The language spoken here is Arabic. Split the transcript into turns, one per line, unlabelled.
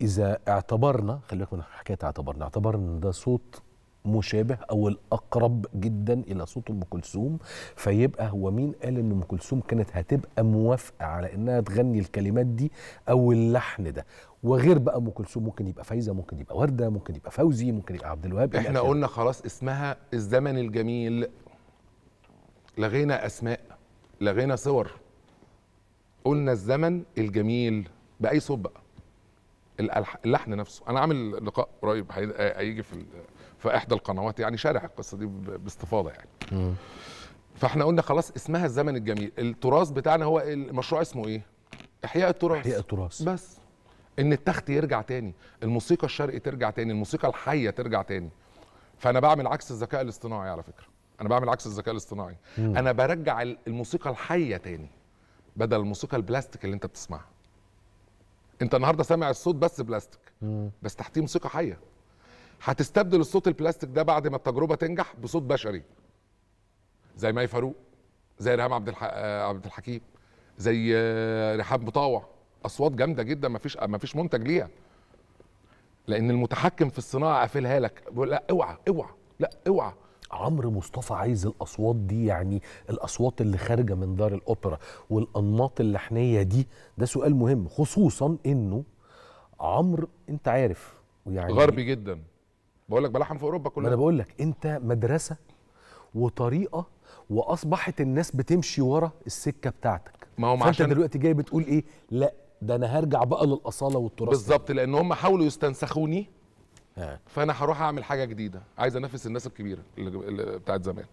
اذا اعتبرنا خلي بالك من حكايه اعتبرنا اعتبرنا ان ده صوت مشابه او الاقرب جدا الى صوت ام كلثوم فيبقى هو مين قال ان ام كلثوم كانت هتبقى موافقه على انها تغني الكلمات دي او اللحن ده وغير بقى ام كلثوم ممكن يبقى فايزه ممكن يبقى ورده ممكن يبقى فوزي ممكن يبقى عبد الوهاب احنا قلنا
خلاص اسمها الزمن الجميل لغينا اسماء لغينا صور قلنا الزمن الجميل باي صوت بقى اللحن نفسه انا عامل لقاء قريب هيجي في في احدى القنوات يعني شارح القصه دي باستفاضه يعني فاحنا قلنا خلاص اسمها الزمن الجميل التراث بتاعنا هو المشروع اسمه ايه احياء التراث احياء التراث بس ان التخت يرجع تاني الموسيقى الشرقي ترجع تاني الموسيقى الحيه ترجع تاني فانا بعمل عكس الذكاء الاصطناعي على فكره انا بعمل عكس الذكاء الاصطناعي مم. انا برجع الموسيقى الحيه تاني بدل الموسيقى البلاستيك اللي انت بتسمعها انت النهارده سامع الصوت بس بلاستيك بس تحتيه موسيقى حيه هتستبدل الصوت البلاستيك ده بعد ما التجربه تنجح بصوت بشري زي مي فاروق زي ريهام عبد الح... آه، عبد الحكيم زي آه، رحاب مطاوع اصوات جامده جدا ما فيش ما فيش منتج ليها
لان المتحكم في الصناعه قافلها لك بيقول لا اوعى اوعى لا اوعى عمرو مصطفى عايز الاصوات دي يعني الاصوات اللي خارجه من دار الاوبرا والانماط اللحنيه دي ده سؤال مهم خصوصا انه عمرو انت عارف يعني غربي
جدا بقول لك بلحن في اوروبا كلها انا بقول
لك انت مدرسه وطريقه واصبحت الناس بتمشي ورا السكه بتاعتك ما هو فانت عشان... دلوقتي جاي بتقول ايه لا ده انا هرجع بقى للاصاله والتراث بالظبط
لان هم حاولوا يستنسخوني آه. فانا هروح اعمل حاجه جديده عايز انافس الناس الكبيره اللي بتاعت زمان